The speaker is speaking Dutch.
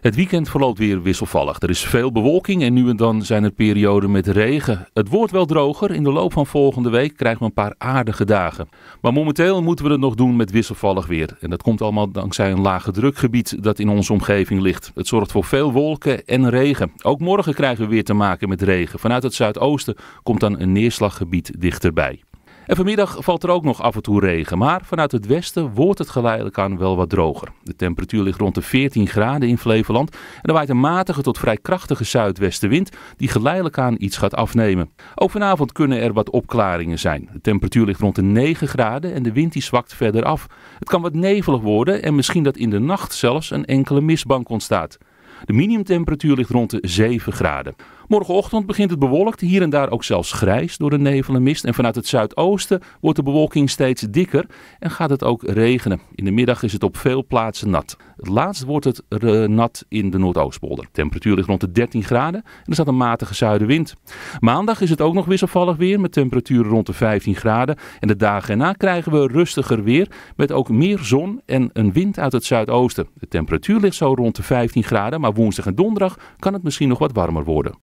Het weekend verloopt weer wisselvallig. Er is veel bewolking en nu en dan zijn er perioden met regen. Het wordt wel droger. In de loop van volgende week krijgen we een paar aardige dagen. Maar momenteel moeten we het nog doen met wisselvallig weer. En dat komt allemaal dankzij een lage drukgebied dat in onze omgeving ligt. Het zorgt voor veel wolken en regen. Ook morgen krijgen we weer te maken met regen. Vanuit het zuidoosten komt dan een neerslaggebied dichterbij. En vanmiddag valt er ook nog af en toe regen, maar vanuit het westen wordt het geleidelijk aan wel wat droger. De temperatuur ligt rond de 14 graden in Flevoland en er waait een matige tot vrij krachtige zuidwestenwind die geleidelijk aan iets gaat afnemen. Ook vanavond kunnen er wat opklaringen zijn. De temperatuur ligt rond de 9 graden en de wind die zwakt verder af. Het kan wat nevelig worden en misschien dat in de nacht zelfs een enkele mistbank ontstaat. De minimumtemperatuur ligt rond de 7 graden. Morgenochtend begint het bewolkt, hier en daar ook zelfs grijs door de nevel en mist. En vanuit het zuidoosten wordt de bewolking steeds dikker en gaat het ook regenen. In de middag is het op veel plaatsen nat. Het laatst wordt het eh, nat in de Noordoostpolder. De temperatuur ligt rond de 13 graden en er staat een matige zuidenwind. Maandag is het ook nog wisselvallig weer met temperaturen rond de 15 graden. En de dagen erna krijgen we rustiger weer met ook meer zon en een wind uit het zuidoosten. De temperatuur ligt zo rond de 15 graden, maar woensdag en donderdag kan het misschien nog wat warmer worden.